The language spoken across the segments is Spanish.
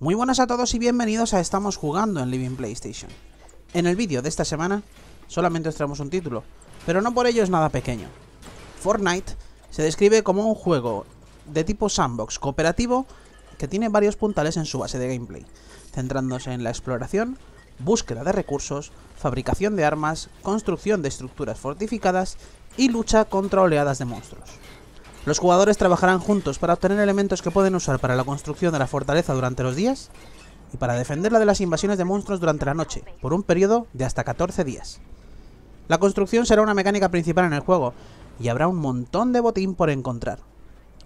Muy buenas a todos y bienvenidos a Estamos jugando en Living PlayStation. En el vídeo de esta semana solamente os traemos un título, pero no por ello es nada pequeño. Fortnite se describe como un juego de tipo sandbox cooperativo que tiene varios puntales en su base de gameplay, centrándose en la exploración, búsqueda de recursos, fabricación de armas, construcción de estructuras fortificadas y lucha contra oleadas de monstruos. Los jugadores trabajarán juntos para obtener elementos que pueden usar para la construcción de la fortaleza durante los días y para defenderla de las invasiones de monstruos durante la noche, por un periodo de hasta 14 días. La construcción será una mecánica principal en el juego, y habrá un montón de botín por encontrar.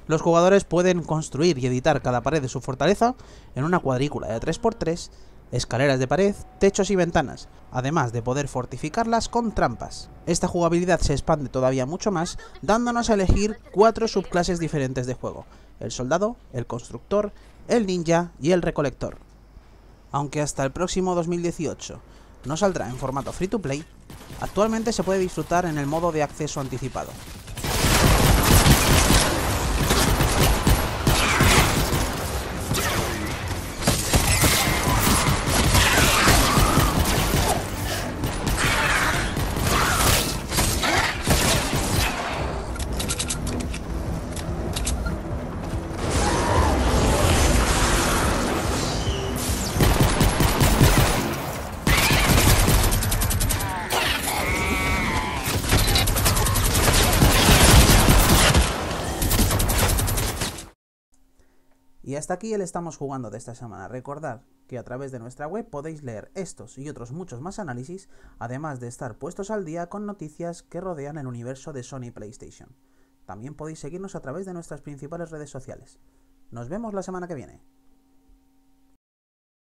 Los jugadores pueden construir y editar cada pared de su fortaleza en una cuadrícula de 3x3 escaleras de pared, techos y ventanas, además de poder fortificarlas con trampas. Esta jugabilidad se expande todavía mucho más, dándonos a elegir cuatro subclases diferentes de juego, el soldado, el constructor, el ninja y el recolector. Aunque hasta el próximo 2018 no saldrá en formato free to play, actualmente se puede disfrutar en el modo de acceso anticipado, Y hasta aquí el estamos jugando de esta semana. Recordad que a través de nuestra web podéis leer estos y otros muchos más análisis, además de estar puestos al día con noticias que rodean el universo de Sony PlayStation. También podéis seguirnos a través de nuestras principales redes sociales. Nos vemos la semana que viene.